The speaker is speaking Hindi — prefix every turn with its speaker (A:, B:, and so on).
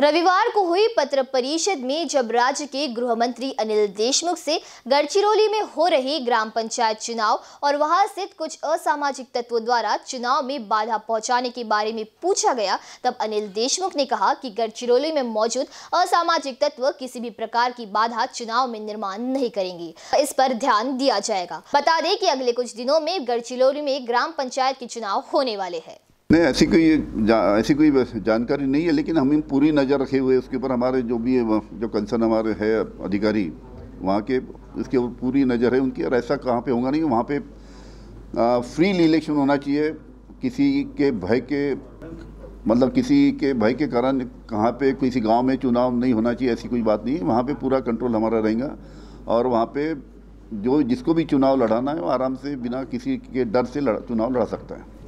A: रविवार को हुई पत्र परिषद में जब राज्य के गृह मंत्री अनिल देशमुख से गढ़चिरौली में हो रहे ग्राम पंचायत चुनाव और वहां स्थित कुछ असामाजिक तत्वों द्वारा चुनाव में बाधा पहुंचाने के बारे में पूछा गया तब अनिल देशमुख ने कहा कि गढ़चिरौली में मौजूद असामाजिक तत्व किसी भी प्रकार की बाधा चुनाव में निर्माण नहीं करेंगे इस पर ध्यान दिया जाएगा बता दें कि अगले कुछ दिनों में गढ़चिरौली में ग्राम पंचायत के चुनाव होने वाले हैं
B: नहीं ऐसी कोई ऐसी कोई जानकारी नहीं है लेकिन हम पूरी नज़र रखे हुए उसके ऊपर हमारे जो भी जो कंसर्न हमारे है अधिकारी वहाँ के इसके ऊपर पूरी नज़र है उनकी और ऐसा कहाँ पे होगा नहीं वहाँ पे फ्री इलेक्शन होना चाहिए किसी के भय के मतलब किसी के भय के कारण कहाँ पे किसी गांव में चुनाव नहीं होना चाहिए ऐसी कोई बात नहीं है वहाँ पर पूरा कंट्रोल हमारा रहेगा और वहाँ पर जो जिसको भी चुनाव लड़ाना है वो आराम से बिना किसी के डर से चुनाव लड़ा सकता है